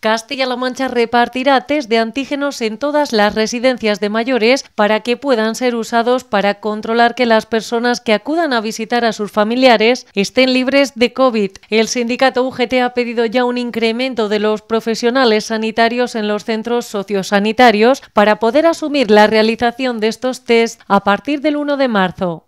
Castilla-La Mancha repartirá test de antígenos en todas las residencias de mayores para que puedan ser usados para controlar que las personas que acudan a visitar a sus familiares estén libres de COVID. El sindicato UGT ha pedido ya un incremento de los profesionales sanitarios en los centros sociosanitarios para poder asumir la realización de estos test a partir del 1 de marzo.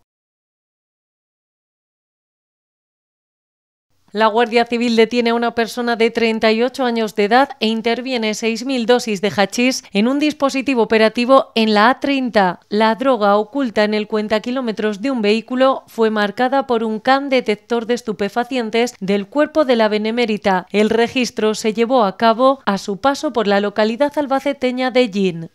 La Guardia Civil detiene a una persona de 38 años de edad e interviene 6.000 dosis de hachís en un dispositivo operativo en la A30. La droga oculta en el cuenta kilómetros de un vehículo fue marcada por un CAN detector de estupefacientes del cuerpo de la Benemérita. El registro se llevó a cabo a su paso por la localidad albaceteña de Yin.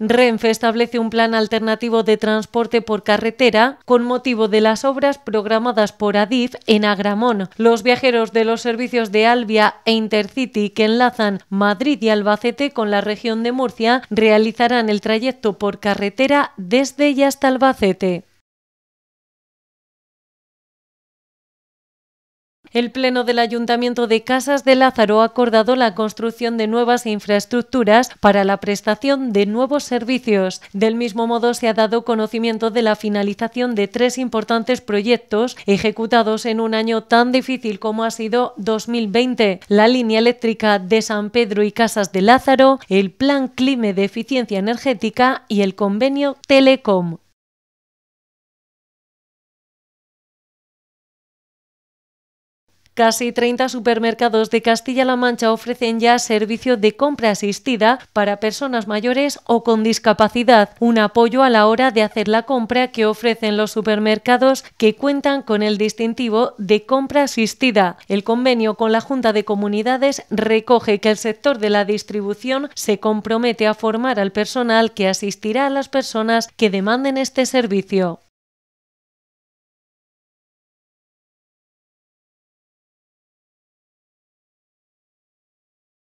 Renfe establece un plan alternativo de transporte por carretera con motivo de las obras programadas por Adif en Agramón. Los viajeros de los servicios de Albia e Intercity que enlazan Madrid y Albacete con la región de Murcia realizarán el trayecto por carretera desde y hasta Albacete. El Pleno del Ayuntamiento de Casas de Lázaro ha acordado la construcción de nuevas infraestructuras para la prestación de nuevos servicios. Del mismo modo, se ha dado conocimiento de la finalización de tres importantes proyectos ejecutados en un año tan difícil como ha sido 2020. La línea eléctrica de San Pedro y Casas de Lázaro, el Plan Clime de Eficiencia Energética y el convenio Telecom. Casi 30 supermercados de Castilla-La Mancha ofrecen ya servicio de compra asistida para personas mayores o con discapacidad, un apoyo a la hora de hacer la compra que ofrecen los supermercados que cuentan con el distintivo de compra asistida. El convenio con la Junta de Comunidades recoge que el sector de la distribución se compromete a formar al personal que asistirá a las personas que demanden este servicio.